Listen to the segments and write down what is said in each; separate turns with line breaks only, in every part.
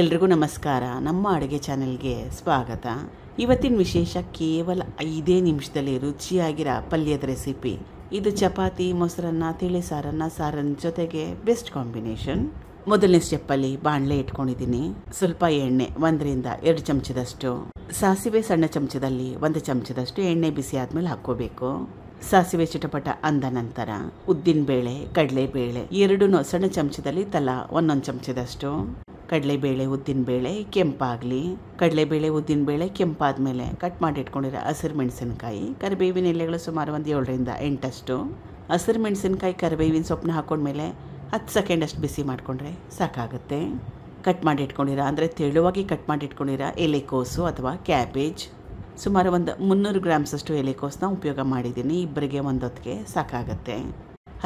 ಎಲ್ರಿಗೂ ನಮಸ್ಕಾರ ನಮ್ಮ ಅಡುಗೆ ಚಾನೆಲ್ಗೆ ಸ್ವಾಗತ ಇವತ್ತಿನ ವಿಶೇಷ ಕೇವಲ ಐದೇ ನಿಮಿಷದಲ್ಲಿ ರುಚಿಯಾಗಿರೋ ಪಲ್ಯದ ರೆಸಿಪಿ ಇದು ಚಪಾತಿ ಮೊಸರನ್ನ ತಿಳಿ ಸಾರನ್ನ ಸಾರನ್ನ ಜೊತೆಗೆ ಬೆಸ್ಟ್ ಕಾಂಬಿನೇಷನ್ ಮೊದಲನೇ ಸ್ಟೆಪ್ಪಲ್ಲಿ ಬಾಣಲೆ ಇಟ್ಕೊಂಡಿದ್ದೀನಿ ಸ್ವಲ್ಪ ಎಣ್ಣೆ ಒಂದರಿಂದ ಎರಡು ಚಮಚದಷ್ಟು ಸಾಸಿವೆ ಸಣ್ಣ ಚಮಚದಲ್ಲಿ ಒಂದು ಚಮಚದಷ್ಟು ಎಣ್ಣೆ ಬಿಸಿ ಆದಮೇಲೆ ಹಾಕ್ಕೋಬೇಕು ಸಾಸಿವೆ ಚಿಟಪಟ ಅಂದ ನಂತರ ಉದ್ದಿನ ಬೇಳೆ ಕಡಲೆ ಬೇಳೆ ಎರಡೂ ಸಣ್ಣ ಚಮಚದಲ್ಲಿ ತಲಾ ಒಂದೊಂದು ಚಮಚದಷ್ಟು ಕಡಲೆಬೇಳೆ ಬೇಳೆ ಕೆಂಪಾಗಲಿ ಕಡಲೆಬೇಳೆ ಬೇಳೆ ಕೆಂಪಾದ ಮೇಲೆ ಕಟ್ ಮಾಡಿ ಇಟ್ಕೊಂಡಿರೋ ಹಸಿರು ಮೆಣಸಿನಕಾಯಿ ಕರಿಬೇವಿನ ಎಲೆಗಳು ಸುಮಾರು ಒಂದು ಏಳರಿಂದ ಎಂಟಷ್ಟು ಹಸಿರು ಮೆಣಸಿನಕಾಯಿ ಕರಿಬೇವಿನ ಸೊಪ್ಪನ್ನ ಹಾಕೊಂಡ್ಮೇಲೆ ಹತ್ತು ಸೆಕೆಂಡಷ್ಟು ಬಿಸಿ ಮಾಡಿಕೊಂಡ್ರೆ ಸಾಕಾಗುತ್ತೆ ಕಟ್ ಮಾಡಿ ಇಟ್ಕೊಂಡಿರ ಅಂದರೆ ತೆಳುವಾಗಿ ಕಟ್ ಮಾಡಿ ಇಟ್ಕೊಂಡಿರೋ ಎಲೆಕೋಸು ಅಥವಾ ಕ್ಯಾಬೇಜ್ ಸುಮಾರು ಒಂದು ಮುನ್ನೂರು ಗ್ರಾಮ್ಸಷ್ಟು ಎಲೆಕೋಸನ್ನ ಉಪಯೋಗ ಮಾಡಿದ್ದೀನಿ ಇಬ್ಬರಿಗೆ ಒಂದೊತ್ತಿಗೆ ಸಾಕಾಗುತ್ತೆ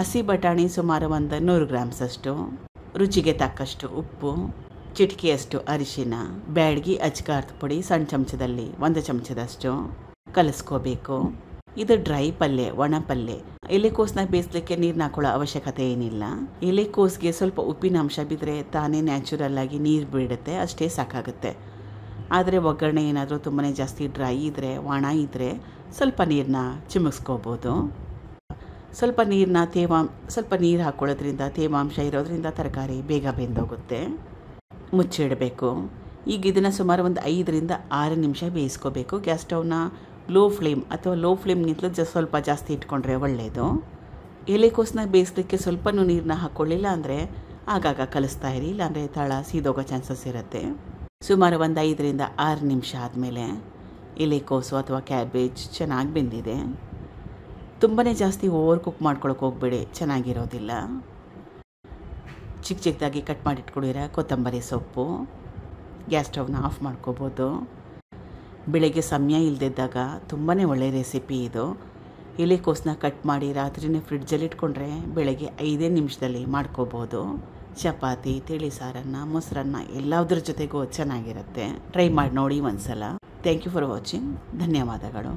ಹಸಿ ಬಟಾಣಿ ಸುಮಾರು ಒಂದು ನೂರು ಗ್ರಾಮ್ಸಷ್ಟು ರುಚಿಗೆ ತಕ್ಕಷ್ಟು ಉಪ್ಪು ಚಿಟಿಕೆಯಷ್ಟು ಅರಿಶಿನ ಬ್ಯಾಡ್ಗಿ ಅಚ್ಕಾರ್ತ್ ಪುಡಿ ಸಣ್ಣ ಚಮಚದಲ್ಲಿ ಒಂದು ಚಮಚದಷ್ಟು ಕಲಸ್ಕೋಬೇಕು ಇದು ಡ್ರೈ ಪಲ್ಯ ಒಣ ಪಲ್ಯ ಎಲೆಕೋಸನ್ನ ಬೇಯಿಸಲಿಕ್ಕೆ ನೀರನ್ನ ಹಾಕೊಳ್ಳೋ ಅವಶ್ಯಕತೆ ಏನಿಲ್ಲ ಎಲೆಕೋಸಿಗೆ ಸ್ವಲ್ಪ ಉಪ್ಪಿನ ಅಂಶ ಬಿದ್ದರೆ ತಾನೇ ನ್ಯಾಚುರಲ್ ಆಗಿ ನೀರು ಬಿಡುತ್ತೆ ಅಷ್ಟೇ ಸಾಕಾಗುತ್ತೆ ಆದರೆ ಒಗ್ಗರಣೆ ಏನಾದರೂ ತುಂಬಾ ಜಾಸ್ತಿ ಡ್ರೈ ಇದ್ದರೆ ಒಣ ಇದ್ದರೆ ಸ್ವಲ್ಪ ನೀರನ್ನ ಚಿಮುಕ್ಸ್ಕೋಬೋದು ಸ್ವಲ್ಪ ನೀರನ್ನ ತೇವಾಂ ಸ್ವಲ್ಪ ನೀರು ಹಾಕೊಳ್ಳೋದ್ರಿಂದ ತೇವಾಂಶ ಇರೋದ್ರಿಂದ ತರಕಾರಿ ಬೇಗ ಬೆಂದೋಗುತ್ತೆ ಮುಚ್ಚಿಡಬೇಕು ಈಗ ಇದನ್ನು ಸುಮಾರು ಒಂದು ಐದರಿಂದ ಆರು ನಿಮಿಷ ಬೇಯಿಸ್ಕೋಬೇಕು ಗ್ಯಾಸ್ ಸ್ಟವ್ನ ಲೋ ಫ್ಲೇಮ್ ಅಥವಾ ಲೋ ಫ್ಲೇಮ್ಗಿಂತಲೂ ಜ ಸ್ವಲ್ಪ ಜಾಸ್ತಿ ಇಟ್ಕೊಂಡ್ರೆ ಒಳ್ಳೆಯದು ಎಲೆಕೋಸನ್ನ ಬೇಯಿಸ್ಲಿಕ್ಕೆ ಸ್ವಲ್ಪ ನೀರನ್ನ ಹಾಕ್ಕೊಳ್ಳಿಲ್ಲ ಅಂದರೆ ಆಗಾಗ ಕಲಿಸ್ತಾ ಇರಿ ಇಲ್ಲಾಂದರೆ ತಳ ಸೀದೋಗೋ ಚಾನ್ಸಸ್ ಇರುತ್ತೆ ಸುಮಾರು ಒಂದು ಐದರಿಂದ ಆರು ನಿಮಿಷ ಆದಮೇಲೆ ಎಲೆಕೋಸು ಅಥವಾ ಕ್ಯಾಬೇಜ್ ಚೆನ್ನಾಗಿ ಬೆಂದಿದೆ ತುಂಬಾ ಜಾಸ್ತಿ ಓವರ್ ಕುಕ್ ಮಾಡ್ಕೊಳಕ್ಕೆ ಹೋಗ್ಬೇಡಿ ಚೆನ್ನಾಗಿರೋದಿಲ್ಲ ಚಿಕ್ಕ ಚಿಕ್ಕದಾಗಿ ಕಟ್ ಮಾಡಿಟ್ಕೊಂಡಿರೋ ಕೊತ್ತಂಬರಿ ಸೊಪ್ಪು ಗ್ಯಾಸ್ ಸ್ಟೌವ್ನ ಆಫ್ ಮಾಡ್ಕೋಬೋದು ಬೆಳಗ್ಗೆ ಸಮಯ ಇಲ್ಲದಿದ್ದಾಗ ತುಂಬಾ ಒಳ್ಳೆಯ ರೆಸಿಪಿ ಇದು ಎಲೆಕೋಸನ್ನ ಕಟ್ ಮಾಡಿ ರಾತ್ರಿನೇ ಫ್ರಿಡ್ಜಲ್ಲಿ ಇಟ್ಕೊಂಡ್ರೆ ಬೆಳಗ್ಗೆ ಐದೇ ನಿಮಿಷದಲ್ಲಿ ಮಾಡ್ಕೋಬೋದು ಚಪಾತಿ ತಿಳಿ ಸಾರನ್ನು ಮೊಸರನ್ನ ಎಲ್ಲದ್ರ ಜೊತೆಗೂ ಚೆನ್ನಾಗಿರುತ್ತೆ ಟ್ರೈ ಮಾಡಿ ನೋಡಿ ಒಂದು ಸಲ ಥ್ಯಾಂಕ್ ಯು ಫಾರ್ ವಾಚಿಂಗ್ ಧನ್ಯವಾದಗಳು